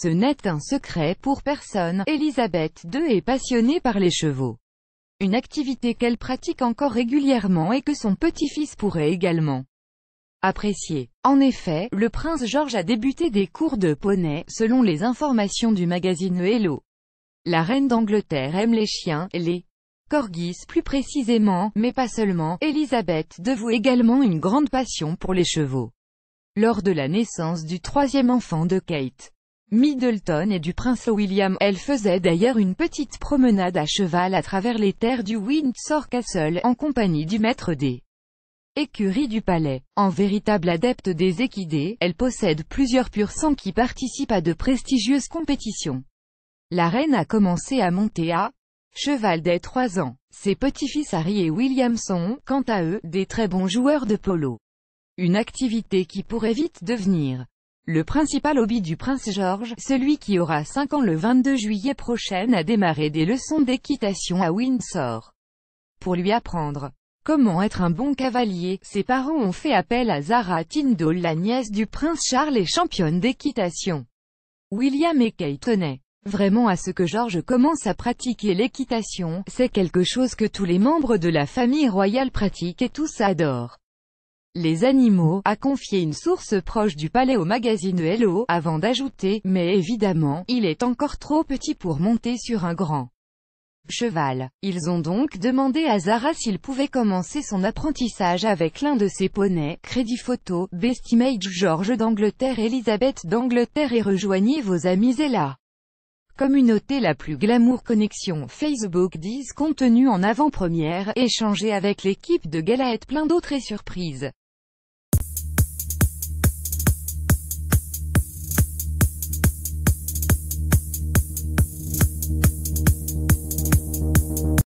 Ce n'est un secret pour personne, Elisabeth II est passionnée par les chevaux. Une activité qu'elle pratique encore régulièrement et que son petit-fils pourrait également apprécier. En effet, le prince George a débuté des cours de poney, selon les informations du magazine Hello. La reine d'Angleterre aime les chiens, les corgis plus précisément, mais pas seulement, Elisabeth devoue également une grande passion pour les chevaux. Lors de la naissance du troisième enfant de Kate, Middleton et du prince William. Elle faisait d'ailleurs une petite promenade à cheval à travers les terres du Windsor Castle, en compagnie du maître des écuries du palais. En véritable adepte des équidés, elle possède plusieurs purs sang qui participent à de prestigieuses compétitions. La reine a commencé à monter à cheval dès 3 ans. Ses petits-fils Harry et William sont, quant à eux, des très bons joueurs de polo. Une activité qui pourrait vite devenir le principal hobby du prince George, celui qui aura 5 ans le 22 juillet prochain a démarré des leçons d'équitation à Windsor. Pour lui apprendre comment être un bon cavalier, ses parents ont fait appel à Zara Tyndall, la nièce du prince Charles et championne d'équitation. William et Kate tenaient vraiment à ce que George commence à pratiquer l'équitation, c'est quelque chose que tous les membres de la famille royale pratiquent et tous adorent les animaux, a confié une source proche du palais au magazine Hello, avant d'ajouter, mais évidemment, il est encore trop petit pour monter sur un grand cheval. Ils ont donc demandé à Zara s'il pouvait commencer son apprentissage avec l'un de ses poneys, crédit photo, Bestimage, Image George d'Angleterre Elisabeth d'Angleterre et rejoignez vos amis et la Communauté la plus glamour connexion Facebook 10 contenu en avant-première, échangez avec l'équipe de Galaette plein d'autres et surprises.